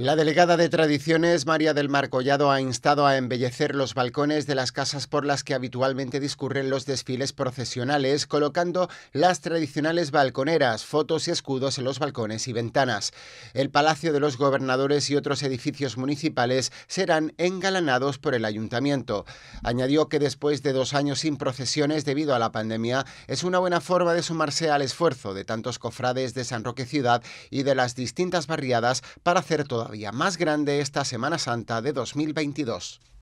La delegada de Tradiciones, María del Mar Collado, ha instado a embellecer los balcones de las casas por las que habitualmente discurren los desfiles procesionales, colocando las tradicionales balconeras, fotos y escudos en los balcones y ventanas. El Palacio de los Gobernadores y otros edificios municipales serán engalanados por el ayuntamiento. Añadió que después de dos años sin procesiones debido a la pandemia, es una buena forma de sumarse al esfuerzo de tantos cofrades de San Roque Ciudad y de las distintas barriadas para hacer todo más grande esta Semana Santa de 2022.